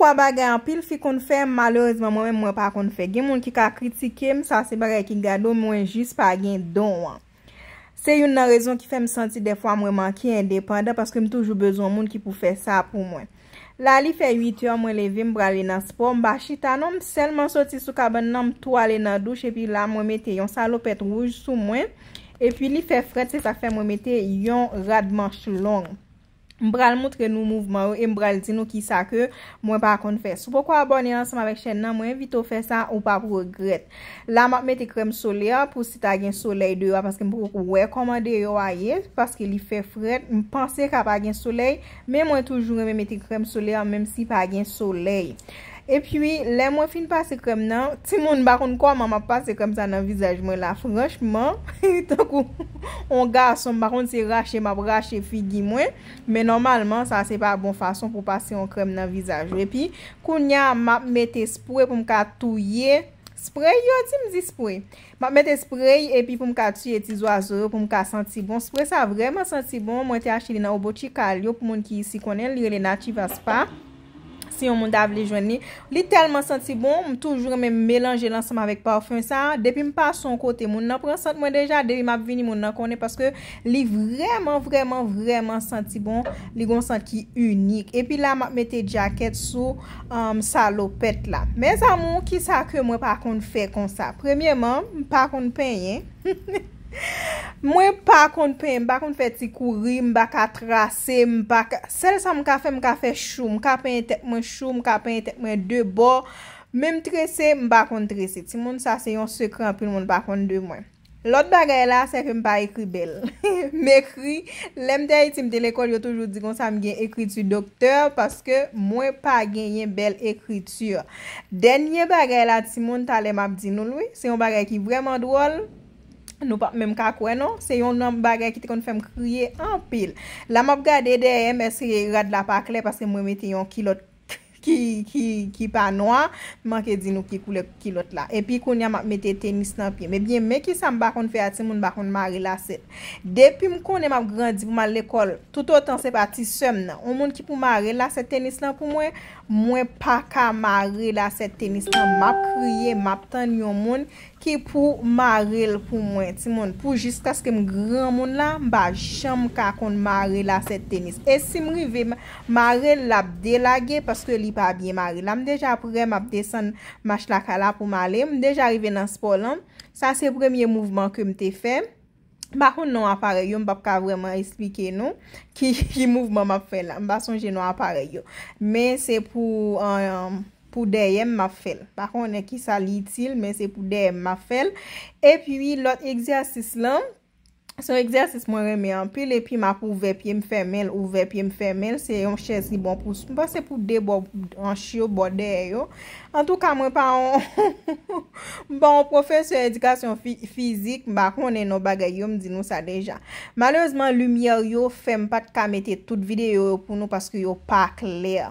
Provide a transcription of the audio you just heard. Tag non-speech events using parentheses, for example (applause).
Pwa bagay an pil fi kon fè, malorizman mwen mwen pa kon fè. Gen mwen ki ka kritike m, sa se bagay ki gado mwen jis pa gen don wan. Se yon nan rezon ki fè m senti defwa mwen man ki indepanda, paske m toujou bezon mwen ki pou fè sa pou mwen. La li fè 8 yon mwen leve m brale nan spon, m bashi tanon m selman soti sou ka ban nan m toale nan douche, epi la mwen mette yon salopet rouge sou mwen, epi li fè fred se ta fè mwen mette yon radman chlonk. Mbral moutre nou mouvman ou, mbral ti nou ki sa ke, mwen pa kon fes. Sou poko abone ansan mwen vek chen nan, mwen vito fes sa ou pa progret. La mwen meti krem soley an pou si ta gen soley dewa, paske mwen pou wè komande yo a ye, paske li fe fred, mwen panse ka pa gen soley, men mwen toujou mwen meti krem soley an, menm si pa gen soley. E pi, non. le mwen fin pase krem nan, ti moun bakon kwa mwen mwen pase krem sa nan vizaj mwen la. Franchman, eto kou, on ga asom bakon ti rache, mwen rache fi gwi mwen. Men normalman, sa se pa bon fason pou pase yon krem nan vizaj. E pi, kou nya, mwen mette sprey pou mwen ka touye. Sprey yo, ti mwen zi sprey? Mwen mette sprey, e pi pou mwen ka touye ti zo a zo, pou mwen ka santi bon. Sprey sa vreman santi bon, mwen te ashe li nan obo chikal yo, pou mwen ki si konen, li rele nati vaspa. yon moun dab li jwen ni. Li telman santi bon, m toujou reme melanje lansam avek parfum sa. Depi m pa son kote moun nan prensant mwen deja, depi m ap vini moun nan konen, paske li vreman vreman vreman santi bon. Li goun santi ki unik. E pi la m ap mette jaket sou salopet la. Mez amon, ki sa ke mwen pa kon fè kon sa? Premyèman, pa kon penyen, he (laughs) he he Mwen pa kont pen, pa kont feti kouri, mba ka trase, mba ka sel sa mka fe mka fe chou, mka pen tet mwen chou, mka pen tet mwen debor Mwen mtrese, mba kont trese, ti moun sa se yon sekre anpil moun, pa kont de mwen Lot bagay la se ke mpa ekri bel (laughs) Mekri, lemte yi ti mte lekol yo toujou di kon sa mgen ekritu dokter, paske mwen pa genyen bel ekritu Denye bagay la ti moun talem ap di nou lwi, se yon bagay ki vreman dwol Nou pa mèm kakwe nou. Se yon bagay ki te kon fèm kriye anpil. La mòp gade deye mè se yon rad la pakle. Pase mèm ete yon kilot kakwe. ki pa noa, man ke di nou ki koule ki lot la. E pi kon ya map mette tenis nan pi. Me biye, me ki sa m bakon fe ati moun bakon mare la set. Depi m kon em ap grandi pou man l'ekol, tout o tan se pa ti sem nan, ou moun ki pou mare la set tenis nan pou mwen, mwen pa ka mare la set tenis nan. M ap kriye, m ap tan yon moun ki pou mare l pou mwen. Ti moun, pou jist aske m gran moun la, m ba jem ka kon mare la set tenis. E si m rive, mare l ap delage, paske li pa biye mary lam. Deja apre m ap desen mash la kala pou m ale. M m'm deja arive nan spor lan. Sa se premye mouvman kem te fe. Bakon nan apare yo. M bap ka vreman esplike nou ki (laughs) mouvman m ap fe lan. M bason je nan apare yo. Men se pou euh, deyem m ap fe. Bakon ne ki sa li itil men se pou deyem m ap fe. E pi lot egziasis lan Son egzersis mwen reme an, pi le pi ma pou ouve pye m femel, ouve pye m femel, se yon ches li bon pou, se pou de bo, an shio bo de yo. An tou kamwen pa an, bon, profeseur edikasyon fizik, bako mwen eno bagay yo, m di nou sa deja. Maleozman, lumiye yo fem pat kamete tout videyo yo pou nou, paske yo pa kler.